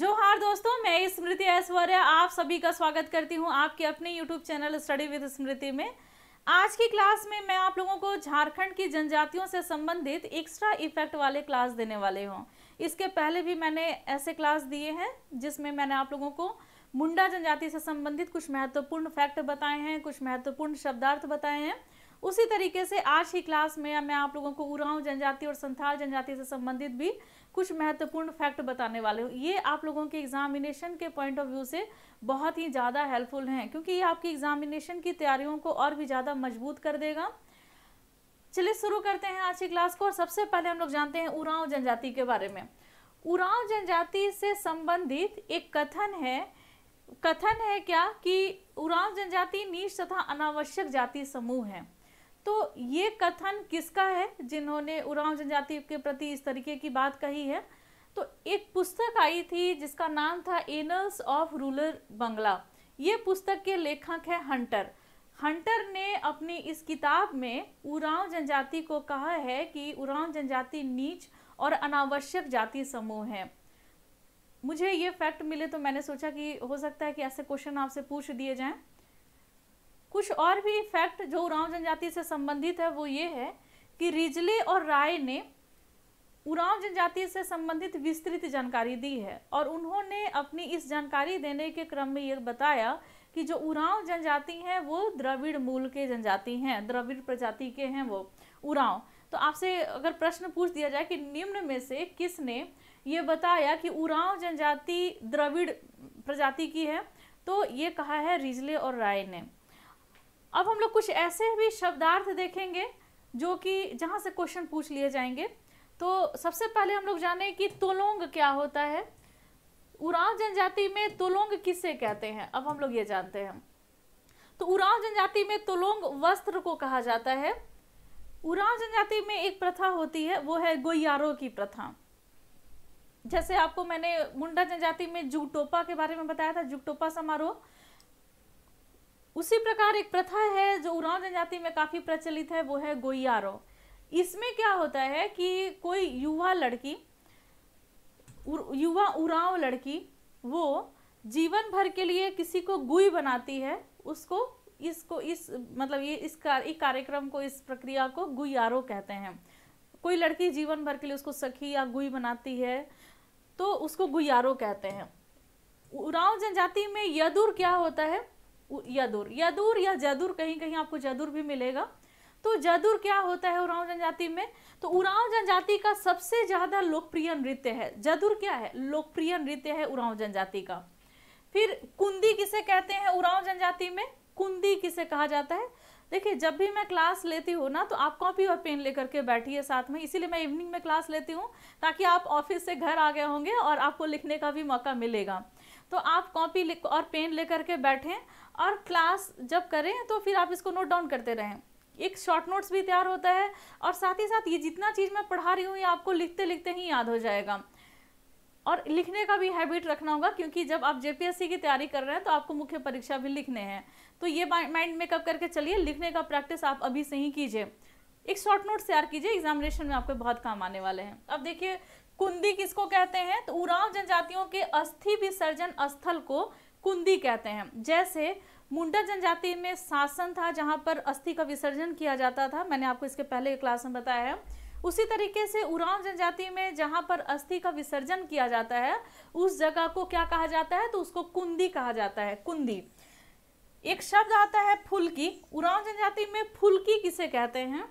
जोहार दोस्तों मैं स्मृति ऐश्वर्या आप सभी का स्वागत करती हूं आपके अपने YouTube channel study with Smriti में आज की क्लास में मैं आप लोगों को झारखंड की जनजातियों से संबंधित एक्स्ट्रा इफेक्ट वाले क्लास देने वाले हूं इसके पहले भी मैंने ऐसे क्लास दिए हैं जिसमें मैंने आप लोगों को मुंडा जनजाति से संबंधित कुछ महत्वपूर्ण फैक्ट बताए हैं कुछ महत्वपूर्ण शब्दार्थ बताए हैं उसी तरीके से आज की क्लास में मैं आप लोगों को उरांव जनजाति और संथाल जनजाति से संबंधित भी कुछ महत्वपूर्ण फैक्ट बताने वाले हूँ ये आप लोगों के एग्जामिनेशन के पॉइंट ऑफ व्यू से बहुत ही ज़्यादा हेल्पफुल हैं क्योंकि ये आपकी एग्जामिनेशन की तैयारियों को और भी ज़्यादा मजबूत कर देगा चलिए शुरू करते हैं आज की क्लास को और सबसे पहले हम लोग जानते हैं उराव जनजाति के बारे में उराव जनजाति से संबंधित एक कथन है कथन है क्या कि उराव जनजाति नीच तथा अनावश्यक जाति समूह है तो ये कथन किसका है जिन्होंने उरांव जनजाति के प्रति इस तरीके की बात कही है तो एक पुस्तक आई थी जिसका नाम था एनल्स ऑफ रूरल बंगला ये पुस्तक के लेखक है हंटर हंटर ने अपनी इस किताब में उड़ाव जनजाति को कहा है कि उरांव जनजाति नीच और अनावश्यक जाति समूह है मुझे ये फैक्ट मिले तो मैंने सोचा कि हो सकता है कि ऐसे क्वेश्चन आपसे पूछ दिए जाएं कुछ और भी इफेक्ट जो उरांव जनजाति से संबंधित है वो ये है कि रिजले और राय ने उरांव जनजाति से संबंधित विस्तृत जानकारी दी है और उन्होंने अपनी इस जानकारी देने के क्रम में ये बताया कि जो उरांव जनजाति हैं वो द्रविड़ मूल के जनजाति हैं द्रविड़ प्रजाति के हैं वो उरांव तो आपसे अगर प्रश्न पूछ दिया जाए कि निम्न में से किसने ये बताया कि उरांव जनजाति द्रविड़ प्रजाति की है तो ये कहा है रिजले और राय ने अब हम लोग कुछ ऐसे भी शब्दार्थ देखेंगे जो कि जहाँ से क्वेश्चन पूछ लिए जाएंगे तो सबसे पहले हम लोग जाने कि तुलोंग क्या होता है उराव जनजाति में तुलोंग किसे कहते हैं अब हम लोग ये जानते हैं तो उराव जनजाति में तुलोंग वस्त्र को कहा जाता है उराव जनजाति में एक प्रथा होती है वो है गोयारों की प्रथा जैसे आपको मैंने मुंडा जनजाति में जुगटोपा के बारे में बताया था जुगटोपा समारोह उसी प्रकार एक प्रथा है जो उरांव जनजाति में काफ़ी प्रचलित है वो है गोयारो इसमें क्या होता है कि कोई युवा लड़की युवा उरांव लड़की वो जीवन भर के लिए किसी को गुई बनाती है उसको इसको इस मतलब ये इस कार्यक्रम को इस प्रक्रिया को गुयारो कहते हैं कोई लड़की जीवन भर के लिए उसको सखी या गुई बनाती है तो उसको गुयारो कहते हैं उरांव जनजाति में यदुर क्या होता है यदुर यदुर या जदुर कहीं कहीं आपको जदुर भी मिलेगा तो जदुर क्या होता है उरांव जनजाति में तो उरांव जनजाति का सबसे ज़्यादा लोकप्रिय नृत्य है जदुर क्या है लोकप्रिय नृत्य है उरांव जनजाति का फिर कुंदी किसे कहते हैं उरांव जनजाति में कुंदी किसे कहा जाता है देखिए जब भी मैं क्लास लेती हूँ ना तो आप कॉपी और पेन लेकर के बैठिए साथ में इसीलिए मैं इवनिंग में क्लास लेती हूँ ताकि आप ऑफिस से घर आ गए होंगे और आपको लिखने का भी मौका मिलेगा तो आप कॉपी और पेन लेकर के बैठें और क्लास जब करें तो फिर आप इसको नोट डाउन करते रहें एक शॉर्ट नोट्स भी तैयार होता है और साथ ही साथ ये जितना चीज़ मैं पढ़ा रही हूँ ये आपको लिखते लिखते ही याद हो जाएगा और लिखने का भी हैबिट रखना होगा क्योंकि जब आप जेपीएससी की तैयारी कर रहे हैं तो आपको मुख्य परीक्षा भी लिखने हैं तो ये माइंड मेकअप करके चलिए लिखने का प्रैक्टिस आप अभी से ही कीजिए एक शॉर्ट नोट तैयार कीजिए एग्जामिनेशन में आपके बहुत काम आने वाले हैं अब देखिए कुंदी किसको कहते हैं तो उराव जनजातियों के अस्थि विसर्जन स्थल को कुंदी कहते हैं जैसे मुंडा जनजाति में शासन था जहाँ पर अस्थि का विसर्जन किया जाता था मैंने आपको इसके पहले क्लास में बताया है उसी तरीके से उरांव जनजाति में जहाँ पर अस्थि का विसर्जन किया जाता है उस जगह को क्या कहा जाता है तो उसको कुंदी कहा जाता है कुंदी एक शब्द आता है फुलकी उरांव जनजाति में फुलकी किसे कहते हैं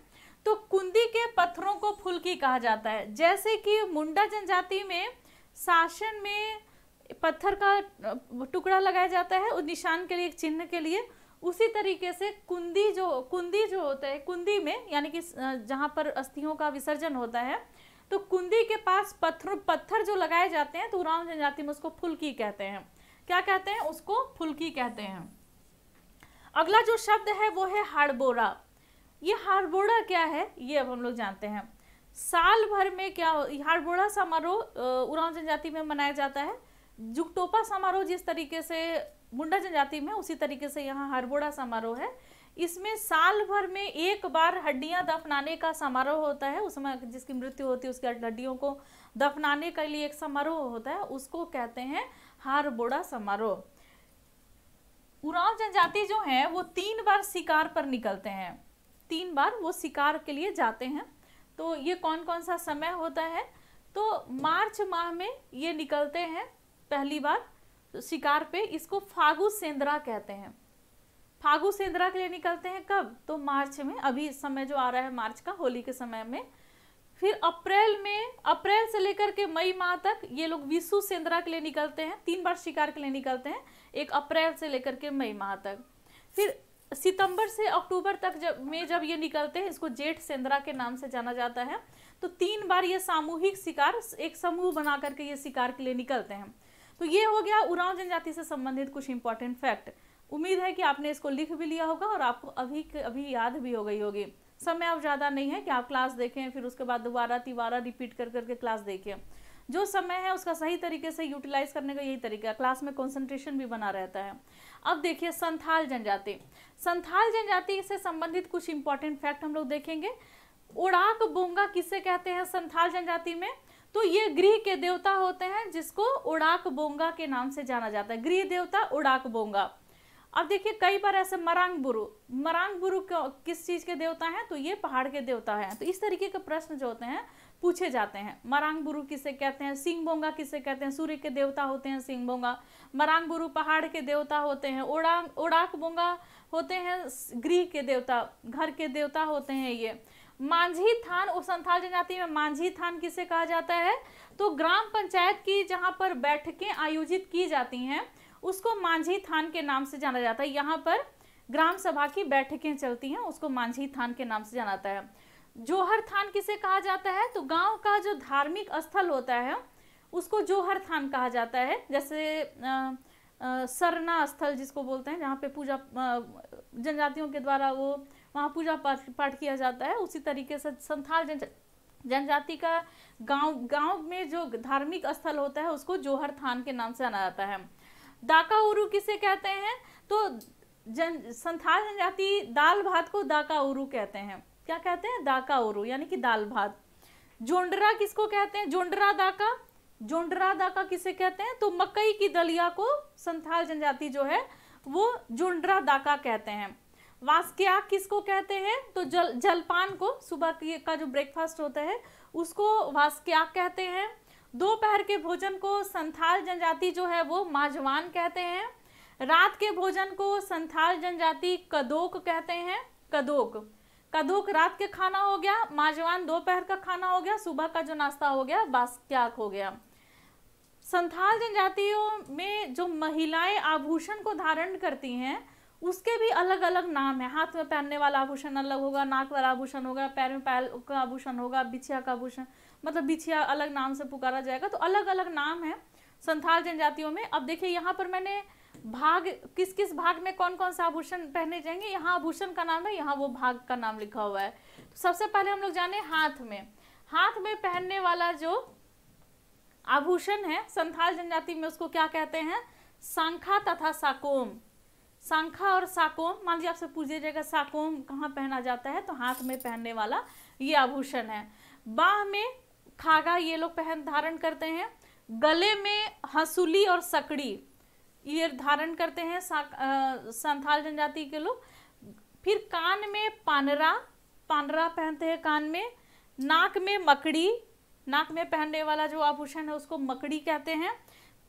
तो कुंदी के पत्थरों को फुलकी कहा जाता है जैसे कि मुंडा जनजाति में शासन में पत्थर का टुकड़ा लगाया जाता है और निशान के लिए एक चिन्ह के लिए उसी तरीके से कुंदी जो कुंदी जो होता है कुंदी में यानी कि जहाँ पर अस्थियों का विसर्जन होता है तो कुंदी के पास पत्थर पत्थर जो लगाए जाते हैं तो उराव जनजाति में उसको फुलकी कहते हैं क्या कहते हैं उसको फुलकी कहते हैं अगला जो शब्द है वो है हाड़बोरा ये हाड़बोड़ा क्या है ये अब हम लोग जानते हैं साल भर में क्या हाड़बोड़ा समारोह उराव जनजाति में मनाया जाता है जुगटोपा समारोह जिस तरीके से मुंडा जनजाति में उसी तरीके से यहाँ हरबोड़ा समारोह है इसमें साल भर में एक बार हड्डियां दफनाने का समारोह होता है उसमें जिसकी मृत्यु होती है उसके हड्डियों को दफनाने के लिए एक समारोह होता है उसको कहते हैं हारबोड़ा समारोह उराव जनजाति जो है वो तीन बार शिकार पर निकलते हैं तीन बार वो शिकार के लिए जाते हैं तो ये कौन कौन सा समय होता है तो मार्च माह में ये निकलते हैं पहली बार शिकार पे इसको फागु सेंद्रा कहते हैं फागु सेंद्रा के लिए निकलते हैं कब तो मार्च में अभी समय जो आ रहा है मार्च का होली के समय में फिर अप्रैल में अप्रैल से लेकर के मई माह तक ये लोग विशु सेंद्रा के लिए निकलते हैं तीन बार शिकार के लिए निकलते हैं एक अप्रैल से लेकर के मई माह तक फिर सितंबर से अक्टूबर तक जब में जब ये निकलते हैं इसको जेठ सेंद्रा के नाम से जाना जाता है तो तीन बार ये सामूहिक शिकार एक समूह बना करके ये शिकार के लिए निकलते हैं तो ये हो गया उरांव जनजाति से संबंधित कुछ इंपॉर्टेंट फैक्ट उम्मीद है कि आपने इसको लिख भी लिया होगा और आपको अभी अभी याद भी हो गई होगी समय अब ज़्यादा नहीं है कि आप क्लास देखें फिर उसके बाद दोबारा तिबारा रिपीट कर करके क्लास देखें जो समय है उसका सही तरीके से यूटिलाइज करने का यही तरीका है क्लास में कंसंट्रेशन भी बना रहता है अब देखिए संथाल जनजाति संथाल जनजाति से संबंधित कुछ इंपॉर्टेंट फैक्ट हम लोग देखेंगे उड़ाक बोंगा किसे कहते हैं संथाल जनजाति में तो ये गृह के देवता होते हैं जिसको उड़ाक बोंगा के नाम से जाना जाता है गृह देवता उड़ाक बोंगा अब देखिए कई बार ऐसे मरांग बुरु मरांग बुरु किस चीज़ के देवता हैं तो ये पहाड़ के देवता हैं तो इस तरीके के प्रश्न जो होते हैं पूछे जाते हैं मरांग बुरु किसे कहते हैं सिंह बोंगा किसे कहते हैं सूर्य के देवता होते हैं सिंह बोंगा मरांग बुरु पहाड़ के देवता होते हैं उड़ांग उड़ाक बोंगा होते हैं गृह के देवता घर के देवता होते हैं ये मांझी थान और संथाल जनजाति में मांझी थान किसे कहा जाता है तो ग्राम पंचायत की जहाँ पर बैठकें आयोजित की जाती हैं उसको मांझी थान के नाम से जाना जाता है यहाँ पर ग्राम सभा की बैठकें चलती हैं उसको मांझी थान के नाम से जाना जाता है जोहर थान किसे कहा जाता है तो गांव का जो धार्मिक स्थल होता है उसको जोहर थान कहा जाता है जैसे आ, सरना स्थल जिसको बोलते हैं जहाँ पे पूजा जनजातियों के द्वारा वो वहाँ पूजा पाठ किया जाता है उसी तरीके से संथाल जन जनजाति का गांव गांव में जो धार्मिक स्थल होता है उसको जोहर थान के नाम से जाना जाता है दाका उरू किसे कहते हैं तो जन संथाल जनजाति दाल भात को दाका उरू कहते हैं क्या कहते हैं दाका उरू यानी कि दाल भात जोंडरा किसको कहते हैं जोंडरा दाका जोंडरा दाका किसे कहते हैं तो मकई की दलिया को संथाल जनजाति जो है वो जोंडरा दाका कहते हैं वास्किया किसको कहते हैं तो जल जलपान को सुबह का जो ब्रेकफास्ट होता है उसको वास्किया कहते हैं दोपहर के भोजन को संथाल जनजाति जो है वो माझवान कहते हैं रात के भोजन को संथाल जनजाति कदोक कहते हैं कदोक कदोक रात के खाना हो गया माजवान दोपहर का खाना हो गया सुबह का जो नाश्ता हो गया बास्क्याक हो गया संथाल जनजातियों में जो महिलाएं आभूषण को धारण करती हैं उसके भी अलग अलग नाम है हाथ में पहनने वाला आभूषण अलग होगा नाक वाला आभूषण होगा पैर में पैर का आभूषण होगा बिछिया का आभूषण मतलब बिछिया अलग नाम से पुकारा जाएगा तो अलग अलग नाम है संथाल जनजातियों में अब देखिए यहाँ पर मैंने भाग किस किस भाग में कौन कौन सा आभूषण पहने जाएंगे यहाँ आभूषण का नाम है यहाँ वो भाग का नाम लिखा हुआ है तो सबसे पहले हम लोग जाने हाथ में हाथ में पहनने वाला जो आभूषण है संथाल जनजाति में उसको क्या कहते हैं सांखा तथा साकोम सांखा और साकोम मान लीजिए आपसे पूछ जाएगा साकोम कहाँ पहना जाता है तो हाथ में पहनने वाला ये आभूषण है बाह में खागा ये लोग पहन धारण करते हैं गले में हंसुली और सकड़ी ये धारण करते हैं संथाल जनजाति के लोग फिर कान में पानरा पानरा पहनते हैं कान में नाक में मकड़ी नाक में पहनने वाला जो आभूषण है उसको मकड़ी कहते हैं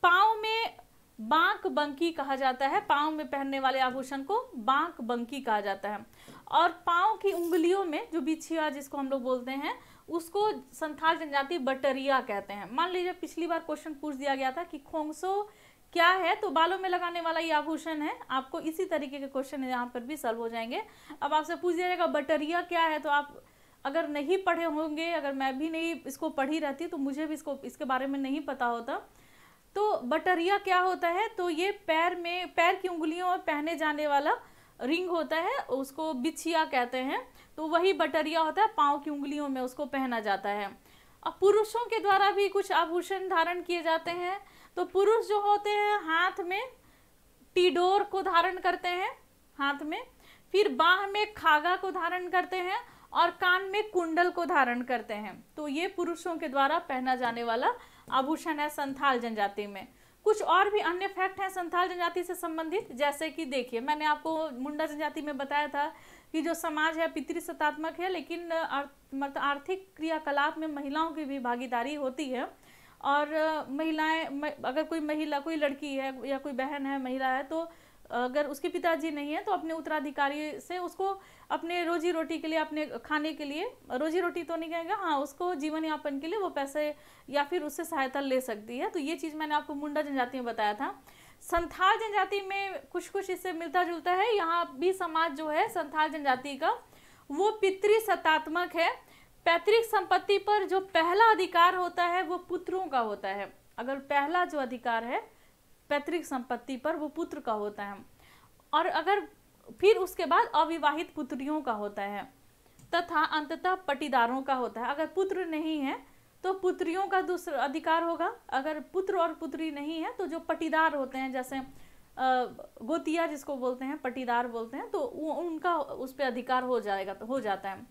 पाँव में बांक बंकी कहा जाता है पाँव में पहनने वाले आभूषण को बांक बंकी कहा जाता है और पाँव की उंगलियों में जो बिछिया जिसको हम लोग बोलते हैं उसको संथाल जनजाति बटरिया कहते हैं मान लीजिए पिछली बार क्वेश्चन पूछ दिया गया था कि खोंगसो क्या है तो बालों में लगाने वाला ये आभूषण है आपको इसी तरीके के क्वेश्चन यहाँ पर भी सॉल्व हो जाएंगे अब आपसे पूछ दिया जाएगा बटरिया क्या है तो आप अगर नहीं पढ़े होंगे अगर मैं भी नहीं इसको पढ़ी रहती तो मुझे भी इसको इसके बारे में नहीं पता होता तो बटरिया क्या होता है तो ये पैर में पैर की उंगलियों में पहने जाने वाला रिंग होता है उसको बिछिया कहते हैं तो वही बटरिया होता है पाँव की उंगलियों में उसको पहना जाता है अब पुरुषों के द्वारा भी कुछ आभूषण धारण किए जाते हैं तो पुरुष जो होते हैं हाथ में टीडोर को धारण करते हैं हाथ में फिर बाह में खागा को धारण करते हैं और कान में कुंडल को धारण करते हैं तो ये पुरुषों के द्वारा पहना जाने वाला आभूषण है संथाल जनजाति में कुछ और भी अन्य फैक्ट हैं संथाल जनजाति से संबंधित जैसे कि देखिए मैंने आपको मुंडा जनजाति में बताया था कि जो समाज है पितृसत्तात्मक है लेकिन मतलब आर्थिक क्रियाकलाप में महिलाओं की भी भागीदारी होती है और महिलाएं अगर कोई महिला कोई लड़की है या कोई बहन है महिला है तो अगर उसके पिताजी नहीं है तो अपने उत्तराधिकारी से उसको अपने रोजी रोटी के लिए अपने खाने के लिए रोजी रोटी तो नहीं कहेगा हाँ उसको जीवन यापन के लिए वो पैसे या फिर उससे सहायता ले सकती है तो ये चीज़ मैंने आपको मुंडा जनजाति में बताया था संथाल जनजाति में कुछ कुछ इससे मिलता जुलता है यहाँ भी समाज जो है संथाल जनजाति का वो पितृसत्तात्मक है पैतृक संपत्ति पर जो पहला अधिकार होता है वो पुत्रों का होता है अगर पहला जो अधिकार है पैतृक संपत्ति पर वो पुत्र का होता है और अगर फिर उसके बाद अविवाहित पुत्रियों का होता है तथा अंततः पटीदारों का होता है अगर पुत्र नहीं है तो पुत्रियों का दूसरा अधिकार होगा अगर पुत्र और पुत्री नहीं है तो जो पटीदार होते हैं जैसे गोतिया जिसको बोलते हैं पटीदार बोलते हैं तो उनका उस पर अधिकार हो जाएगा तो हो जाता है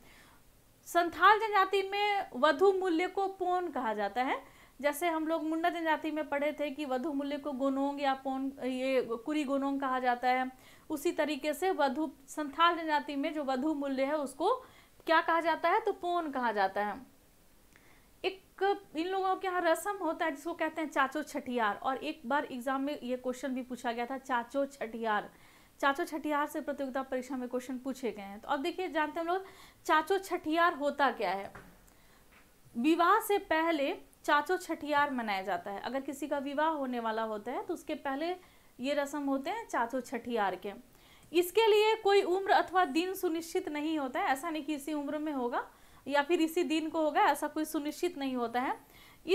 संथाल जनजाति में वधु मूल्य को पोन कहा जाता है जैसे हम लोग मुंडा जनजाति में पढ़े थे कि वधु मूल्य को गोनोंग या पोन ये कुरी गोनोंग कहा जाता है उसी तरीके से वधु संथाल जनजाति में जो वधु मूल्य है उसको क्या कहा जाता है तो पोन कहा जाता है एक इन लोगों के यहाँ रस्म होता है जिसको कहते हैं चाचो छठियार और एक बार एग्जाम में ये क्वेश्चन भी पूछा गया था चाचो छठियार चाचो छठियार से प्रतियोगिता परीक्षा में क्वेश्चन पूछे गए हैं तो अब देखिए जानते हैं हम लोग चाचो छठियार होता क्या है विवाह से पहले चाचो छठियार मनाया जाता है अगर किसी का विवाह होने वाला होता है तो उसके पहले ये रस्म होते हैं चाचो छठियार के इसके लिए कोई उम्र अथवा दिन सुनिश्चित नहीं होता है ऐसा नहीं कि इसी उम्र में होगा या फिर इसी दिन को होगा ऐसा कोई सुनिश्चित नहीं होता है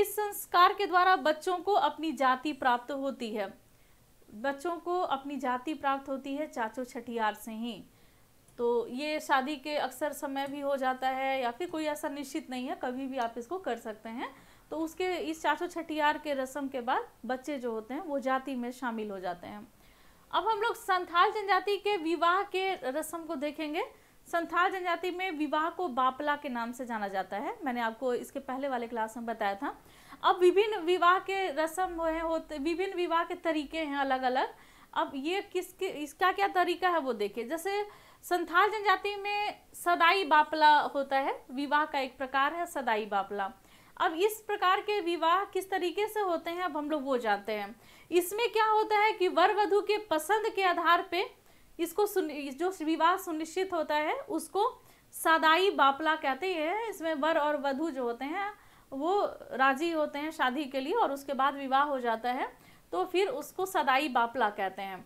इस संस्कार के द्वारा बच्चों को अपनी जाति प्राप्त होती है बच्चों को अपनी जाति प्राप्त होती है चाचो छठियार से ही तो ये शादी के अक्सर समय भी हो जाता है या फिर कोई ऐसा निश्चित नहीं है कभी भी आप इसको कर सकते हैं तो उसके इस चार सौ छठियार के रस्म के बाद बच्चे जो होते हैं वो जाति में शामिल हो जाते हैं अब हम लोग संथाल जनजाति के विवाह के रस्म को देखेंगे संथाल जनजाति में विवाह को बापला के नाम से जाना जाता है मैंने आपको इसके पहले वाले क्लास में बताया था अब विभिन्न विवाह के रस्म होते विभिन्न विवाह के तरीके हैं अलग अलग अब ये किसके इसका क्या तरीका है वो देखिए जैसे संथाल जनजाति में सदाई बापला होता है विवाह का एक प्रकार है सदाई बापला अब इस प्रकार के विवाह किस तरीके से होते हैं अब हम लोग वो जानते हैं इसमें क्या होता है कि वर वधु के पसंद के आधार पे इसको जो विवाह सुनिश्चित होता है उसको सादाई बापला कहते हैं इसमें वर और वधु जो होते हैं वो राजी होते हैं शादी के लिए और उसके बाद विवाह हो जाता है तो फिर उसको सदाई बापला कहते हैं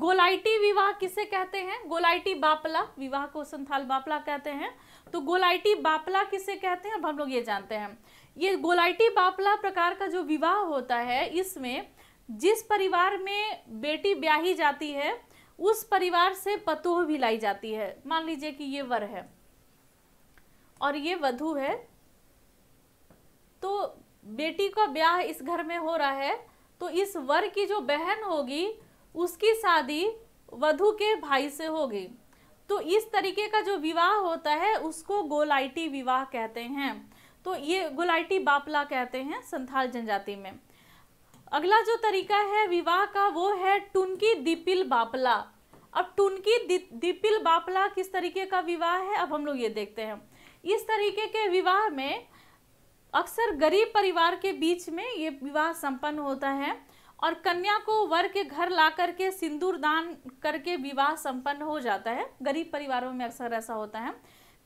गोलाइटी विवाह किसे कहते हैं गोलाइटी बापला विवाह को संथाल बापला कहते हैं तो गोलाइटी बापला किसे कहते हैं अब हम लोग ये जानते हैं ये गोलाइटी बापला प्रकार का जो विवाह होता है इसमें जिस परिवार में बेटी ब्याही जाती है उस परिवार से पतोह भी लाई जाती है मान लीजिए कि ये वर है और ये वधु है तो बेटी का ब्याह इस घर में हो रहा है तो इस वर की जो बहन होगी उसकी शादी वधु के भाई से होगी तो इस तरीके का जो विवाह होता है उसको गोलाइटी विवाह कहते हैं तो ये गुलाइटी बापला कहते हैं संथाल जनजाति में अगला जो तरीका है विवाह का वो है टुनकी दीपिल बापला अब टुनकी दीपिल बापला किस तरीके का विवाह है अब हम लोग ये देखते हैं इस तरीके के विवाह में अक्सर गरीब परिवार के बीच में ये विवाह संपन्न होता है और कन्या को वर के घर ला करके सिंदूर दान करके विवाह संपन्न हो जाता है गरीब परिवारों में अक्सर ऐसा होता है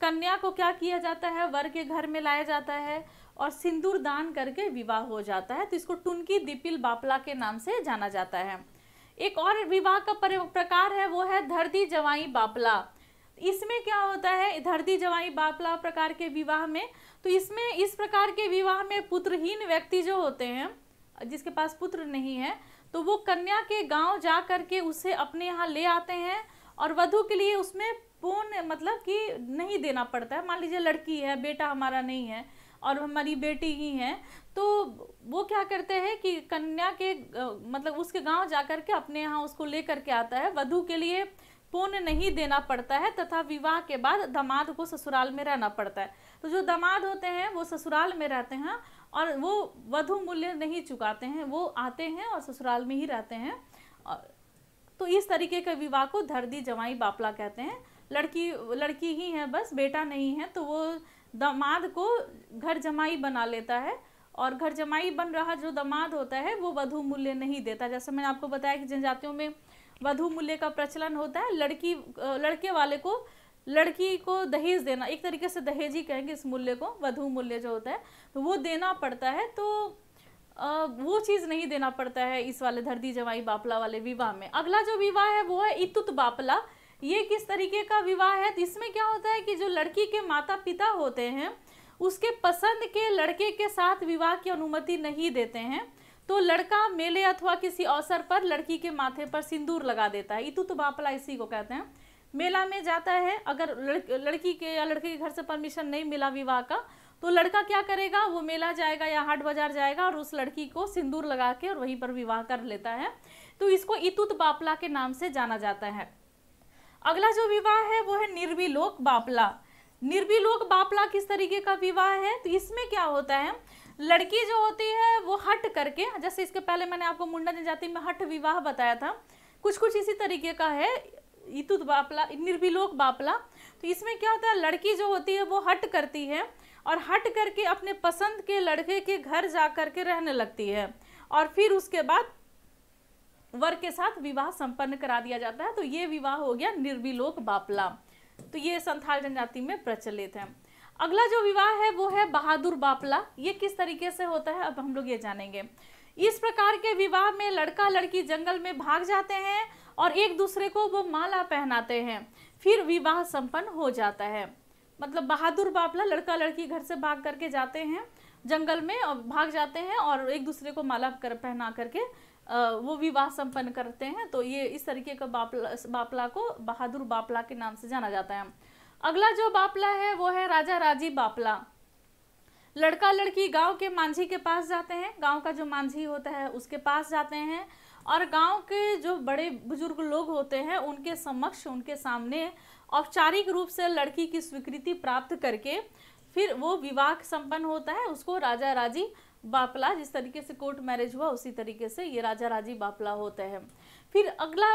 कन्या को क्या किया जाता है वर के घर में लाया जाता है और सिंदूर दान करके विवाह हो जाता है तो इसको टुनकी दिपिल बापला के नाम से जाना जाता है एक और विवाह का प्रकार है वो है धरती जवाई बापला इसमें क्या होता है धरती जवाई बापला प्रकार के विवाह में तो इसमें इस प्रकार के विवाह में पुत्रहीन व्यक्ति जो होते हैं जिसके पास पुत्र नहीं है तो वो कन्या के गांव जा करके उसे अपने यहाँ ले आते हैं और वधु के लिए उसमें पूर्ण मतलब कि नहीं देना पड़ता है मान लीजिए लड़की है बेटा हमारा नहीं है और हमारी बेटी ही है तो वो क्या करते हैं कि कन्या के मतलब उसके गांव जा कर के अपने यहाँ उसको ले करके आता है वधू के लिए पूर्ण नहीं देना पड़ता है तथा विवाह के बाद दामाद को ससुराल में रहना पड़ता है तो जो दामाद होते हैं वो ससुराल में रहते हैं और वो वधु मूल्य नहीं चुकाते हैं वो आते हैं और ससुराल में ही रहते हैं तो इस तरीके के विवाह को धरदी जवाई बापला कहते हैं लड़की लड़की ही है बस बेटा नहीं है तो वो दामाद को घर जमाई बना लेता है और घर जमाई बन रहा जो दामाद होता है वो वधु मूल्य नहीं देता जैसे मैंने आपको बताया कि जनजातियों में वधु मूल्य का प्रचलन होता है लड़की लड़के वाले को लड़की को दहेज देना एक तरीके से दहेज ही कहेंगे इस मूल्य को वधु मूल्य जो होता है तो वो देना पड़ता है तो आ, वो चीज़ नहीं देना पड़ता है इस वाले धरती जवाई बापला वाले विवाह में अगला जो विवाह है वो है इतुत बापला ये किस तरीके का विवाह है तो इसमें क्या होता है कि जो लड़की के माता पिता होते हैं उसके पसंद के लड़के के साथ विवाह की अनुमति नहीं देते हैं तो लड़का मेले अथवा किसी अवसर पर लड़की के माथे पर सिंदूर लगा देता है इतु तो बापला इसी को कहते हैं मेला में जाता है अगर लड़की के या लड़के के घर से परमिशन नहीं मिला विवाह का तो लड़का क्या करेगा वो मेला जाएगा या हाट बाजार जाएगा और उस लड़की को सिंदूर लगा के और वहीं पर विवाह कर लेता है तो इसको इतुत तो बापला के नाम से जाना जाता है अगला जो विवाह है वो है निर्विलोक बापला निर्विलोक बापला किस तरीके का विवाह है तो इसमें क्या होता है लड़की जो होती है वो हट करके जैसे इसके पहले मैंने आपको मुंडा जनजाति में हट विवाह बताया था कुछ कुछ इसी तरीके का है इतुत बापला निर्विलोक बापला तो इसमें क्या होता है लड़की जो होती है वो हट करती है और हट करके अपने पसंद के लड़के के घर जा करके रहने लगती है और फिर उसके बाद वर के साथ विवाह संपन्न करा दिया जाता है तो ये विवाह हो गया निर्विलोक बापला तो ये संथाल जनजाति में प्रचलित है अगला जो विवाह है वो है बहादुर बापला ये किस तरीके से होता है अब हम लोग ये जानेंगे इस प्रकार के विवाह में लड़का लड़की जंगल में भाग जाते हैं और एक दूसरे को वो माला पहनाते हैं फिर विवाह संपन्न हो जाता है मतलब बहादुर बापला लड़का लड़की घर से भाग करके जाते हैं जंगल में और भाग जाते हैं और एक दूसरे को माला कर पहना करके वो विवाह संपन्न करते हैं तो ये इस तरीके का बापला बापला को बहादुर बापला के नाम से जाना जाता है अगला जो बापला है वो है राजा राजी बापला लड़का लड़की गांव के मांझी के पास जाते हैं गांव का जो मांझी होता है उसके पास जाते हैं और गांव के जो बड़े बुजुर्ग लोग होते हैं उनके समक्ष उनके सामने औपचारिक रूप से लड़की की स्वीकृति प्राप्त करके फिर वो विवाह संपन्न होता है उसको राजा राजी बापला जिस तरीके से कोर्ट मैरिज हुआ उसी तरीके से ये राजा राजी बापला होते हैं फिर अगला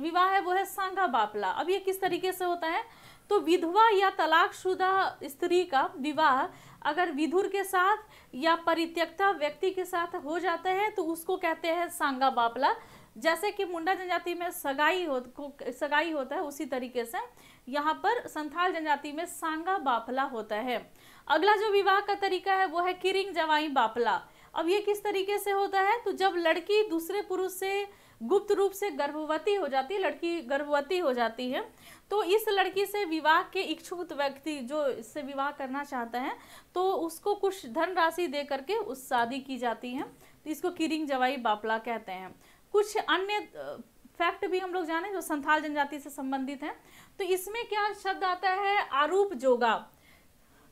विवाह है वो है सांगा बापला अब ये किस तरीके से होता है तो विधवा या तलाकशुदा स्त्री का विवाह अगर विधुर के साथ या परित्यक्ता व्यक्ति के साथ हो जाता है तो उसको कहते हैं सांगा बापला जैसे कि मुंडा जनजाति में सगाई हो सगाई होता है उसी तरीके से यहाँ पर संथाल जनजाति में सांगा बापला होता है अगला जो विवाह का तरीका है वो है किरिंग जवाई बापला अब ये किस तरीके से होता है तो जब लड़की दूसरे पुरुष से गुप्त रूप से गर्भवती हो जाती है लड़की गर्भवती हो जाती है तो इस लड़की से विवाह के इच्छुक व्यक्ति जो इससे विवाह करना चाहता है तो उसको कुछ धनराशि दे करके उस शादी की जाती है तो इसको किरिंग जवाई बापला कहते हैं कुछ अन्य फैक्ट भी हम लोग जाने जो संथाल जनजाति से संबंधित हैं तो इसमें क्या शब्द आता है आरूप जोगा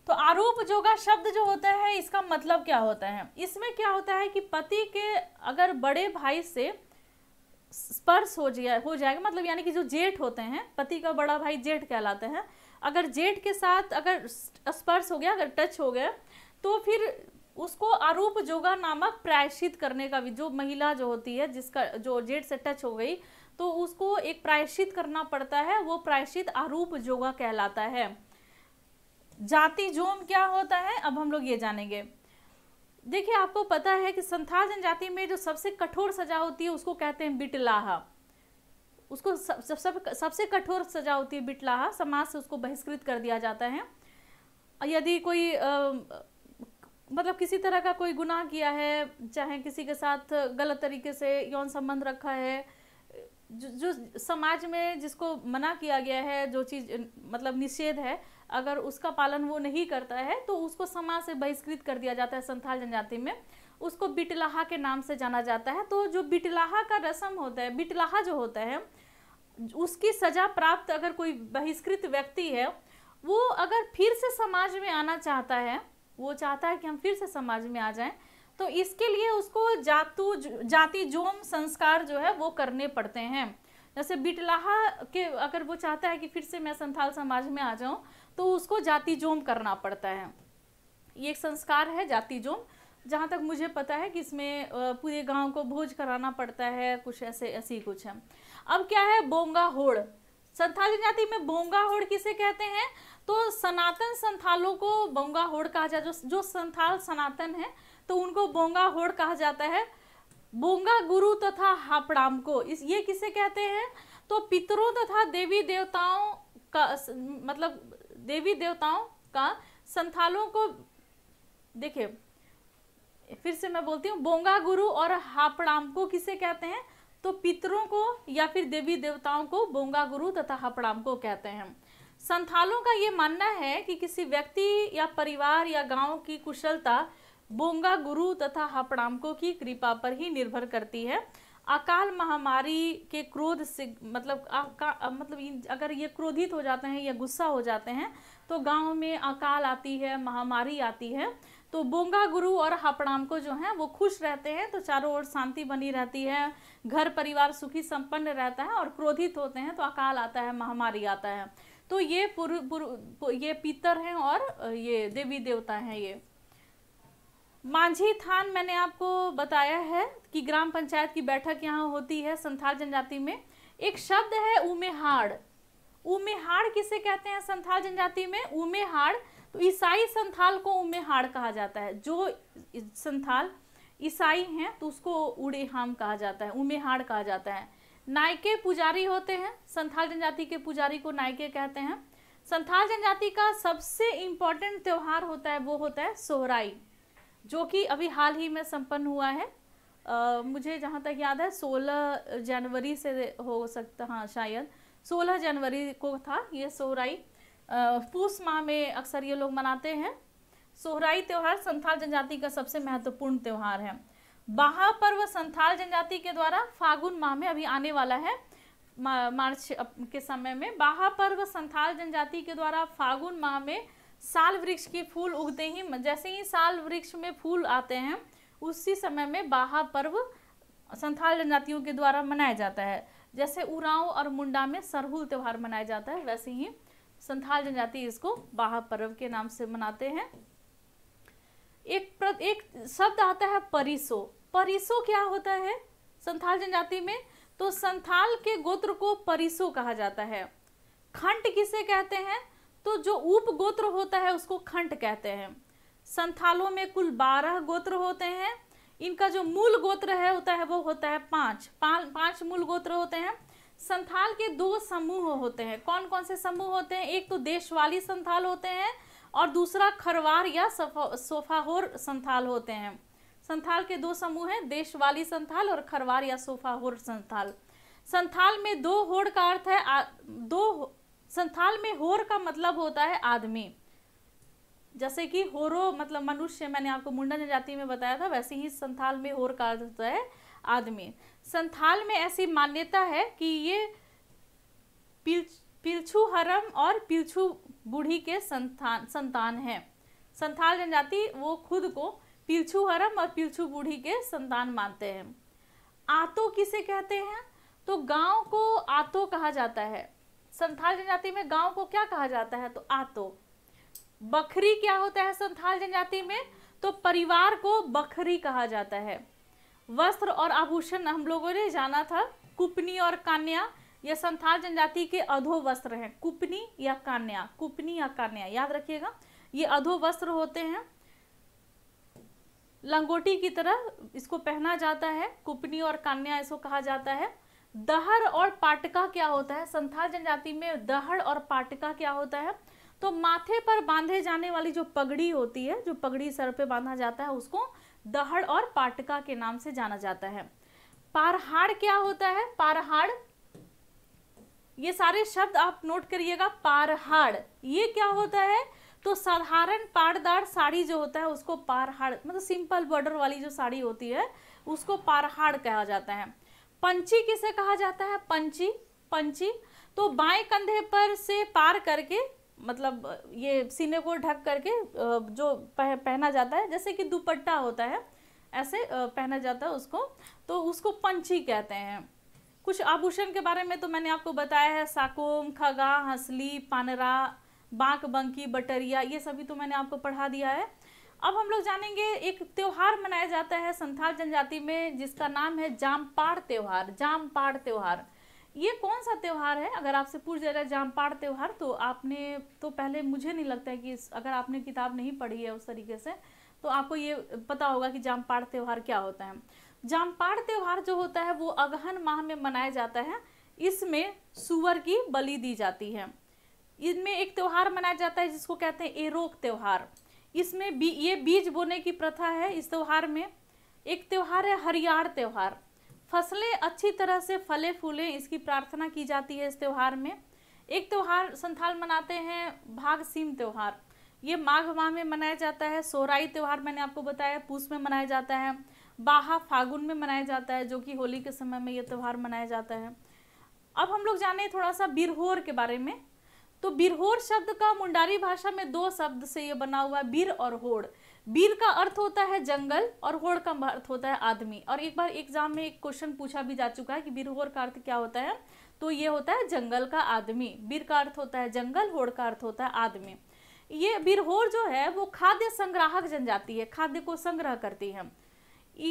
तो आरूप जोगा शब्द जो होता है इसका मतलब क्या होता है इसमें क्या होता है कि पति के अगर बड़े भाई से स्पर्श हो जाए हो जाएगा मतलब यानी कि जो जेठ होते हैं पति का बड़ा भाई जेठ कहलाते हैं अगर जेठ के साथ अगर स्पर्श हो गया अगर टच हो गया तो फिर उसको आरोप जोगा नामक प्रायश्चित करने का भी जो महिला जो होती है जिसका जो जेठ से टच हो गई तो उसको एक प्रायश्चित करना पड़ता है वो प्रायश्चित आरोप जोगा कहलाता है जाति जोम क्या होता है अब हम लोग ये जानेंगे देखिए आपको पता है कि संथाल जनजाति में जो सबसे कठोर सजा होती है उसको कहते हैं बिटलाहा उसको सब, सब, सब सबसे कठोर सजा होती है बिटलाहा समाज से उसको बहिष्कृत कर दिया जाता है यदि कोई आ, मतलब किसी तरह का कोई गुनाह किया है चाहे किसी के साथ गलत तरीके से यौन संबंध रखा है जो, जो समाज में जिसको मना किया गया है जो चीज़ मतलब निषेध है अगर उसका पालन वो नहीं करता है तो उसको समाज से बहिष्कृत कर दिया जाता है संथाल जनजाति में उसको बिटलाहा के नाम से जाना जाता है तो जो बिटलाहा का रस्म होता है बिटलाहा जो होता है उसकी सजा प्राप्त अगर कोई बहिष्कृत व्यक्ति है वो अगर फिर से समाज में आना चाहता है वो चाहता है कि हम फिर से समाज में आ जाएं तो इसके लिए उसको जातु जाति जोम संस्कार जो है वो करने पड़ते हैं जैसे बिटलाहा के अगर वो चाहता है कि फिर से मैं संथाल समाज में आ जाऊं तो उसको जाति जोम करना पड़ता है ये एक संस्कार है जाति जोम जहाँ तक मुझे पता है कि इसमें पूरे गांव को भोज कराना पड़ता है कुछ ऐसे ऐसी कुछ है अब क्या है बोंगा होड़ संथाली जाति में बोंगा होड़ किसे कहते हैं तो सनातन संथालों को बोंगा होड़ कहा जाता है जो जो संथाल सनातन है तो उनको बोंगा होड़ कहा जाता है बोंगा गुरु तथा हापड़ाम को इस ये किसे कहते हैं तो पितरों तथा देवी देवताओं का मतलब देवी देवताओं का संथालों को देखिए फिर से मैं बोलती हूँ बोंगा गुरु और हापड़ाम को किसे कहते हैं तो पितरों को या फिर देवी देवताओं को बोंगा गुरु तथा हापड़ाम को कहते हैं संथालों का ये मानना है कि किसी व्यक्ति या परिवार या गांव की कुशलता बोंगा गुरु तथा हापड़ाम को की कृपा पर ही निर्भर करती है अकाल महामारी के क्रोध से मतलब आ, मतलब अगर ये क्रोधित हो जाते हैं या गुस्सा हो जाते हैं तो गांव में अकाल आती है महामारी आती है तो बोंगा गुरु और हापड़ाम को जो है वो खुश रहते हैं तो चारों ओर शांति बनी रहती है घर परिवार सुखी संपन्न रहता है और क्रोधित होते हैं तो अकाल आता है महामारी आता है तो ये पुरु, पुरु, ये पितर हैं और ये देवी देवता हैं ये मांझी थान मैंने आपको बताया है कि ग्राम पंचायत की बैठक यहाँ होती है संथाल जनजाति में एक शब्द है उमेहाड़ उमेहाड़ किसे कहते हैं संथाल जनजाति में उमेहाड़ तो ईसाई संथाल को उमेहाड़ कहा जाता है जो संथाल ईसाई हैं तो उसको उड़ेहाम कहा जाता है उमेहाड़ कहा जाता है नायके पुजारी होते हैं संथाल जनजाति के पुजारी को नायके कहते हैं संथाल जनजाति का सबसे इम्पोर्टेंट त्यौहार होता है वो होता है सोहराई जो कि अभी हाल ही में संपन्न हुआ है आ, मुझे जहाँ तक याद है 16 जनवरी से हो सकता हाँ शायद 16 जनवरी को था ये सोहराई पूस माह में अक्सर ये लोग मनाते हैं सोहराई त्यौहार संथाल जनजाति का सबसे महत्वपूर्ण त्यौहार है बाहा पर्व संथाल जनजाति के द्वारा फागुन माह में अभी आने वाला है मार्च के समय में बाहा पर्व संथाल जनजाति के द्वारा फागुन माह में साल वृक्ष के फूल उगते ही जैसे ही साल वृक्ष में फूल आते हैं उसी समय में बाहा पर्व संथाल जनजातियों के द्वारा मनाया जाता है जैसे उराव और मुंडा में सरहुल त्यौहार मनाया जाता है वैसे ही संथाल जनजाति इसको बाहा पर्व के नाम से मनाते हैं एक प्र, एक शब्द आता है परिसो परिसो क्या होता है संथाल जनजाति में तो संथाल के गोत्र को परिसो कहा जाता है खंड किसे कहते हैं तो जो उप गोत्र होता है उसको खंड कहते हैं संथालों में कुल बारह गोत्र होते हैं इनका जो मूल गोत्र है होता है वो होता है पांच पा, पाँच मूल गोत्र होते हैं संथाल के दो समूह होते हैं कौन कौन से समूह होते हैं एक तो देशवाली संथाल होते हैं और दूसरा खरवार या सोफाहोर संथाल होते हैं संथाल के दो समूह हैं देशवाली संथाल और खरवार या सोफाहोर संथाल संथाल में दो होड़ का अर्थ है आ, दो संथाल में होर का मतलब होता है आदमी जैसे कि होरो मतलब मनुष्य मैंने आपको मुंडा जनजाति में बताया था वैसे ही संथाल में होर का होता है आदमी संथाल में ऐसी मान्यता है कि ये पिल पिलछू हरम और पिलछू बूढ़ी के संतान संतान हैं संथाल जनजाति वो खुद को पिलछू हरम और पिलछू बूढ़ी के संतान मानते हैं आतो किसे कहते हैं तो गांव को आतो कहा जाता है संथाल जनजाति में गांव को क्या कहा जाता है तो आतो बखरी क्या होता है संथाल जनजाति में तो परिवार को बखरी कहा जाता है वस्त्र और आभूषण हम लोगों ने जाना था कुपनी और कान्या यह संथाल जनजाति के अधो वस्त्र हैं कुपनी या कान्या कुपनी या कान्या याद रखिएगा ये अधो वस्त्र होते हैं लंगोटी की तरह इसको पहना जाता है कुपनी और कान्या इसको कहा जाता है दहर और पाटका क्या होता है संथाल जनजाति में दहड़ और पाटका क्या होता है तो माथे पर बांधे जाने वाली जो पगड़ी होती है जो पगड़ी सर पे बांधा जाता है उसको दहड़ और पाटका के नाम से जाना जाता है पारहाड़ क्या होता है पारहाड़ ये सारे शब्द आप नोट करिएगा पारहाड़ ये क्या होता है तो साधारण पारदार साड़ी जो होता है उसको पारहाड़ मतलब सिंपल बॉर्डर वाली जो साड़ी होती है उसको पारहाड़ कहा जाता है पंची किसे कहा जाता है पंची पंची तो बाएं कंधे पर से पार करके मतलब ये सीने को ढक करके जो पह, पहना जाता है जैसे कि दुपट्टा होता है ऐसे पहना जाता है उसको तो उसको पंची कहते हैं कुछ आभूषण के बारे में तो मैंने आपको बताया है साकोम खगा हंसली पानरा बांक बंकी बटरिया ये सभी तो मैंने आपको पढ़ा दिया है अब हम लोग जानेंगे एक त्यौहार मनाया जाता है संथाल जनजाति में जिसका नाम है जामपाड़ त्यौहार जामपाड़ त्यौहार ये कौन सा त्यौहार है अगर आपसे पूछ जा रहा है जामपाड़ त्यौहार तो आपने तो पहले मुझे नहीं लगता है कि अगर आपने किताब नहीं पढ़ी है उस तरीके से तो आपको ये पता होगा कि जामपाड़ त्यौहार क्या होता है जामपाड़ त्यौहार जो होता है वो अगहन माह में मनाया जाता है इसमें सुअर की बलि दी जाती है इनमें एक त्यौहार मनाया जाता है जिसको कहते हैं एरोक त्यौहार इसमें बी ये बीज बोने की प्रथा है इस त्यौहार में एक त्यौहार है हरियार त्यौहार फसलें अच्छी तरह से फले फूले इसकी प्रार्थना की जाती है इस त्यौहार में एक त्यौहार संथाल मनाते हैं भाग सीम त्यौहार ये माघ माह में मनाया जाता है सोराई त्यौहार मैंने आपको बताया पूस में मनाया जाता है बाहा फागुन में मनाया जाता है जो कि होली के समय में ये त्यौहार मनाया जाता है अब हम लोग जाने थोड़ा सा बिरहोर के बारे में तो बिरहोर शब्द का मुंडारी भाषा में दो शब्द से ये बना हुआ है बीर और होड़ बीर का अर्थ होता है जंगल और होड़ का अर्थ होता है आदमी और एक बार एग्जाम में एक क्वेश्चन पूछा भी जा चुका है कि बिरहोर का अर्थ क्या होता है तो ये होता है जंगल का आदमी बीर का अर्थ होता है जंगल होड़ का अर्थ होता है आदमी ये बिरहोर जो है वो खाद्य संग्राहक जनजाति है खाद्य को संग्रह करती है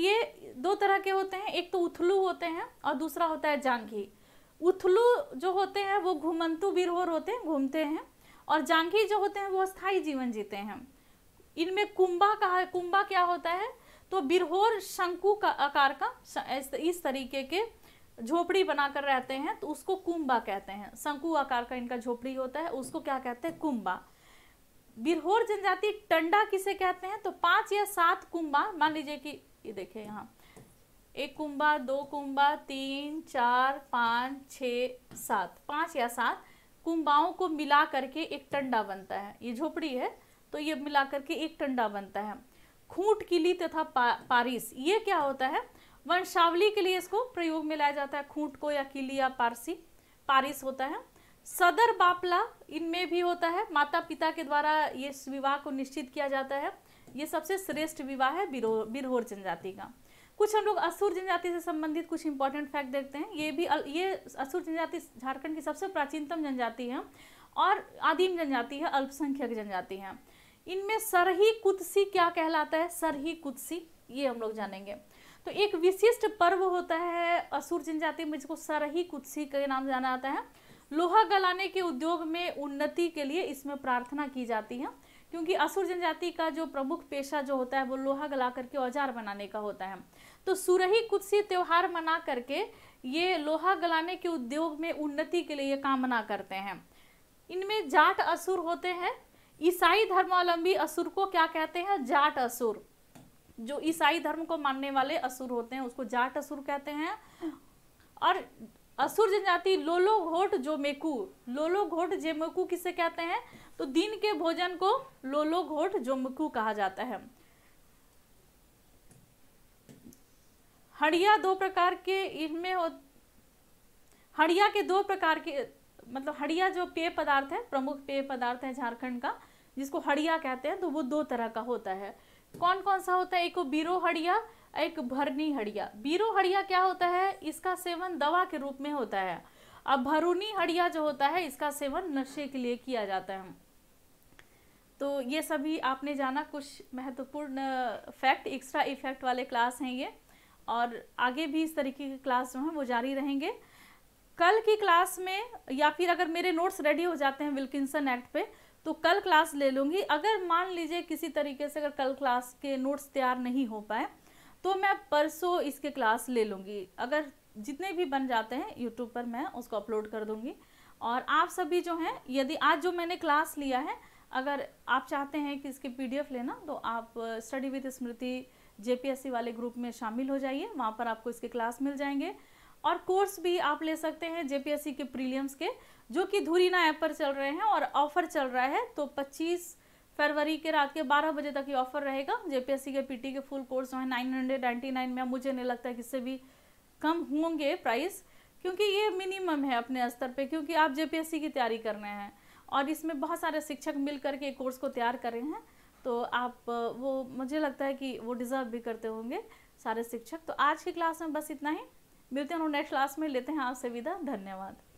ये दो तरह के होते हैं एक तो उथलू होते हैं और दूसरा होता है जांघी उथलू जो होते हैं वो घुमंतु बिरहोर होते हैं घूमते हैं और जांघी जो होते हैं वो स्थायी जीवन जीते हैं इनमें कुंभा कहा कुंभा क्या होता है तो बिरहोर शंकु का आकार का इस तरीके के झोपड़ी बनाकर रहते हैं तो उसको कुंभा कहते हैं शंकु आकार का इनका झोपड़ी होता है उसको क्या कहते हैं कुंभा बिरहोर जनजाति टंडा किसे कहते हैं तो पांच या सात कुंभा मान लीजिए कि ये देखे यहाँ एक कुंभा दो कुंभा तीन चार पाँच छ सात पाँच या सात कुंभाओं को मिला करके एक टंडा बनता है ये झोपड़ी है तो ये मिला करके एक टंडा बनता है खूंट किली तथा पा, पारिस ये क्या होता है वंशावली के लिए इसको प्रयोग में लाया जाता है खूंट को या किली या पारसी पारिस होता है सदर बापला इनमें भी होता है माता पिता के द्वारा ये विवाह को निश्चित किया जाता है ये सबसे श्रेष्ठ विवाह है बिरहोर जनजाति का कुछ हम लोग असुर जनजाति से संबंधित कुछ इंपॉर्टेंट फैक्ट देखते हैं ये भी ये असुर जनजाति झारखंड की सबसे प्राचीनतम जनजाति है और आदिम जनजाति है अल्पसंख्यक जनजाति है इनमें सरही कुत्सी क्या कहलाता है सरही कुत्सी ये हम लोग जानेंगे तो एक विशिष्ट पर्व होता है असुर जनजाति में जिसको सरही कुत्सी के नाम जाना जाता है लोहा गलाने के उद्योग में उन्नति के लिए इसमें प्रार्थना की जाती है क्योंकि असुर जनजाति का जो प्रमुख पेशा जो होता है वो लोहा गला करके औजार बनाने का होता है तो सुरही कुत्सी त्यौहार मना करके ये लोहा गलाने के उद्योग में उन्नति के लिए कामना करते हैं इनमें जाट असुर होते हैं ईसाई धर्मावलंबी असुर को क्या कहते हैं जाट असुर जो ईसाई धर्म को मानने वाले असुर होते हैं उसको जाट असुर कहते हैं और असुर जनजाति लोलो घोट जो मेकू लोलो घोट जेमेकू किसे कहते हैं तो दिन के भोजन को लोलो घोट जोमेकू कहा जाता है हड़िया दो प्रकार के इनमें हो हड़िया के दो प्रकार के मतलब हड़िया जो पेय पदार्थ है प्रमुख पेय पदार्थ है झारखंड का जिसको हड़िया कहते हैं तो वो दो तरह का होता है कौन कौन सा होता है एक बीरो हड़िया एक भरनी हड़िया बीरो हड़िया क्या होता है इसका सेवन दवा के रूप में होता है अब भरूनी हड़िया जो होता है इसका सेवन नशे के लिए किया जाता है तो ये सभी आपने जाना कुछ महत्वपूर्ण फैक्ट एक्स्ट्रा इफेक्ट वाले क्लास हैं ये और आगे भी इस तरीके के क्लास जो हैं वो जारी रहेंगे कल की क्लास में या फिर अगर मेरे नोट्स रेडी हो जाते हैं विल्किंसन एक्ट पे तो कल क्लास ले लूँगी अगर मान लीजिए किसी तरीके से अगर कल क्लास के नोट्स तैयार नहीं हो पाए तो मैं परसों इसके क्लास ले लूँगी अगर जितने भी बन जाते हैं यूट्यूब पर मैं उसको अपलोड कर दूँगी और आप सभी जो हैं यदि आज जो मैंने क्लास लिया है अगर आप चाहते हैं कि इसके पी लेना तो आप स्टडी विद स्मृति जेपीएससी वाले ग्रुप में शामिल हो जाइए वहाँ पर आपको इसके क्लास मिल जाएंगे और कोर्स भी आप ले सकते हैं जेपीएससी के प्रीलियम्स के जो कि धुरीना ऐप पर चल रहे हैं और ऑफर चल रहा है तो 25 फरवरी के रात के 12 बजे तक ये ऑफर रहेगा जेपीएससी के पीटी के फुल कोर्स जो है नाइन में मुझे नहीं लगता किससे भी कम होंगे प्राइस क्योंकि ये मिनिमम है अपने स्तर पे क्योंकि आप जेपीएससी की तैयारी कर रहे हैं और इसमें बहुत सारे शिक्षक मिल करके कोर्स को तैयार कर रहे हैं तो आप वो मुझे लगता है कि वो डिज़र्व भी करते होंगे सारे शिक्षक तो आज की क्लास में बस इतना ही मिलते हैं नेक्स्ट क्लास में लेते हैं आपसे विदा धन्यवाद